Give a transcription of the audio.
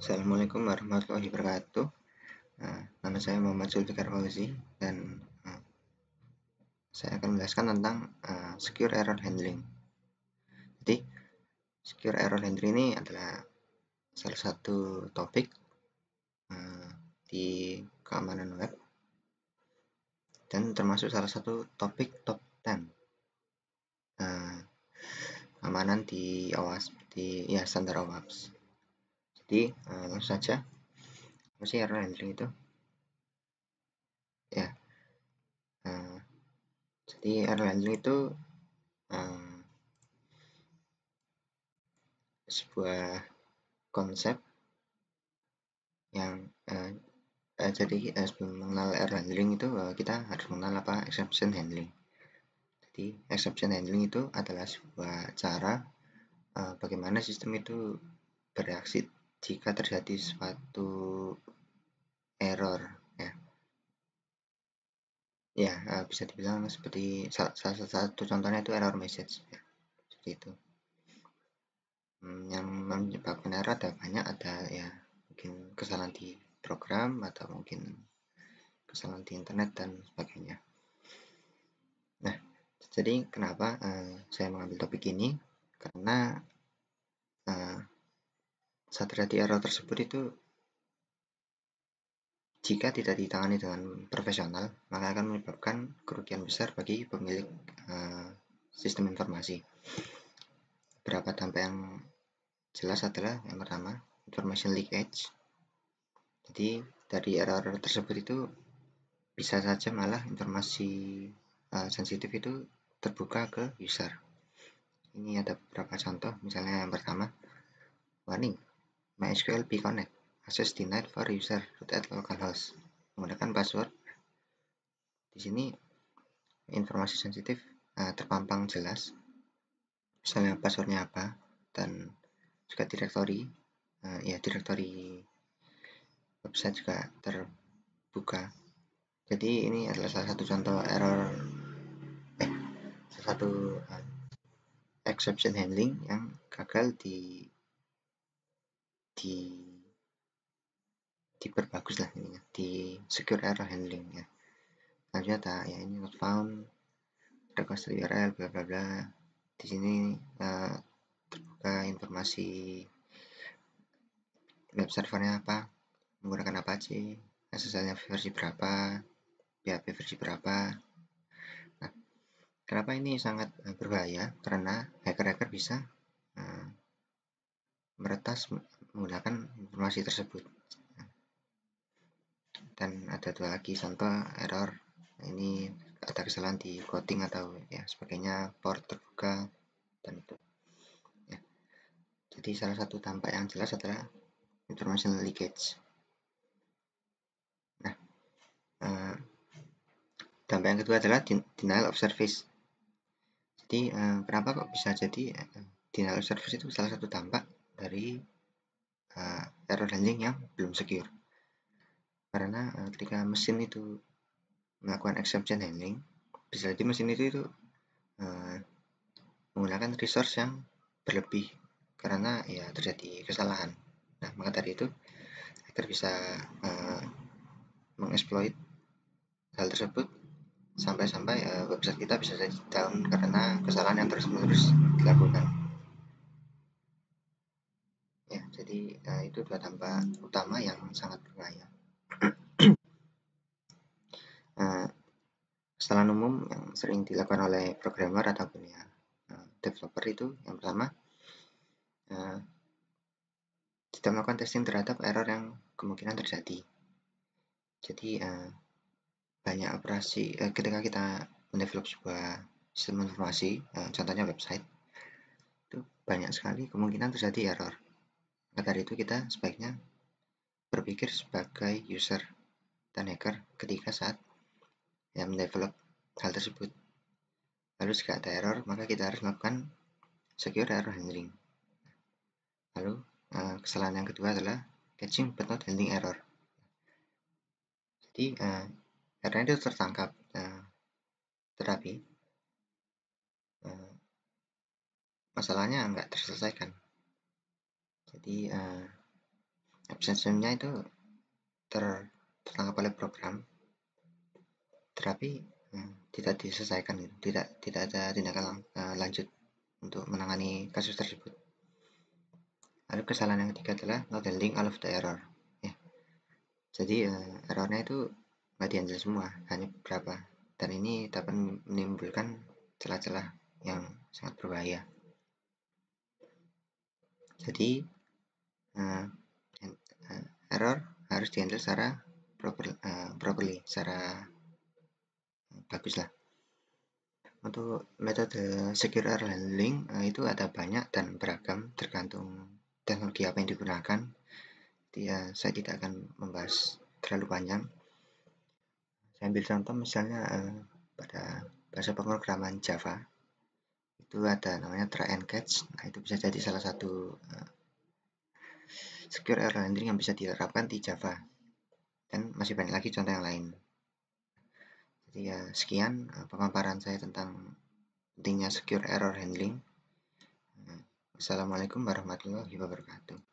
Assalamualaikum warahmatullahi wabarakatuh. Nah, nama saya Muhammad Zulfikar Fauzi dan ah, saya akan menjelaskan tentang ah, secure error handling. Jadi, secure error handling ini adalah salah satu topik ah, di keamanan web dan termasuk salah satu topik top 10 keamanan di OWASP di ya standar OWASP di uh, eh, langsung saja apa error handling itu ya uh, jadi error handling itu uh, sebuah konsep yang uh, uh, jadi uh, sebelum mengenal error handling itu uh, kita harus mengenal apa exception handling jadi exception handling itu adalah sebuah cara uh, bagaimana sistem itu bereaksi jika terjadi suatu error ya ya eh, bisa dibilang seperti salah, salah satu contohnya itu error message ya. seperti itu hmm, yang menyebabkan error ada banyak ada ya mungkin kesalahan di program atau mungkin kesalahan di internet dan sebagainya nah jadi kenapa uh, saya mengambil topik ini karena uh, satria Tiara error tersebut itu jika tidak ditangani dengan profesional, maka akan menyebabkan kerugian besar bagi pemilik uh, sistem informasi. Berapa dampak yang jelas adalah yang pertama, information leakage. Jadi dari error-error tersebut itu bisa saja malah informasi uh, sensitif itu terbuka ke user. Ini ada beberapa contoh, misalnya yang pertama, warning, MySQL bconnect access denied for user root at localhost menggunakan password di sini informasi sensitif uh, terpampang jelas misalnya passwordnya apa dan juga directory uh, ya directory website juga terbuka jadi ini adalah salah satu contoh error eh salah satu uh, exception handling yang gagal di di diperbagus lah ya, di secure error handling ya nah, ternyata ya ini not found request to URL bla bla bla di sini uh, terbuka informasi web servernya apa menggunakan apa sih, nya versi berapa PHP versi berapa nah, kenapa ini sangat eh, berbahaya karena hacker-hacker bisa uh, meretas menggunakan informasi tersebut dan ada dua lagi contoh error ini ada kesalahan di coding atau ya sebagainya port terbuka dan itu ya. jadi salah satu dampak yang jelas adalah information leakage nah uh, dampak yang kedua adalah denial of service jadi uh, kenapa kok bisa jadi eh, denial of service itu salah satu dampak dari uh, error handling yang belum secure karena eh, ketika mesin itu melakukan exception handling bisa jadi mesin itu itu uh, menggunakan resource yang berlebih karena ya terjadi kesalahan nah maka dari itu hacker bisa uh, mengeksploit hal tersebut sampai-sampai uh, website kita bisa jadi down karena kesalahan yang terus-menerus dilakukan jadi nah, itu dua dampak utama yang sangat berbahaya nah, kesalahan umum yang sering dilakukan oleh programmer ataupun ya eh, developer itu yang pertama nah, kita melakukan testing terhadap error yang kemungkinan terjadi jadi banyak operasi ketika kita mendevelop sebuah sistem informasi contohnya website itu banyak sekali kemungkinan terjadi error maka dari itu kita sebaiknya berpikir sebagai user dan hacker ketika saat yang develop hal tersebut. Lalu jika ada error, maka kita harus melakukan secure error handling. Lalu eh, kesalahan yang kedua adalah catching but not handling error. Jadi uh, eh, error itu tertangkap, uh, tetapi uh, masalahnya nggak terselesaikan jadi uh, eh, absensiumnya itu ter tertangkap oleh program tetapi uh, eh, tidak diselesaikan gitu. tidak tidak ada tindakan lang, uh, lanjut untuk menangani kasus tersebut lalu kesalahan yang ketiga adalah not handling all of the error ya. jadi uh, errornya itu nggak semua hanya beberapa dan ini dapat menimbulkan celah-celah yang sangat berbahaya jadi uh, error harus dihandle secara proper, uh, eh, properly, secara bagus lah. Untuk metode secure error handling uh, itu ada banyak dan beragam tergantung teknologi apa yang digunakan. Jadi, saya tidak akan membahas terlalu panjang. Saya ambil contoh misalnya uh, pada bahasa pemrograman Java itu ada namanya try and catch. Nah, itu bisa jadi salah satu uh, secure error handling yang bisa diterapkan di Java. Dan masih banyak lagi contoh yang lain. Jadi ya sekian eh, pemaparan saya tentang pentingnya secure error handling. Nah, Assalamualaikum warahmatullahi wabarakatuh.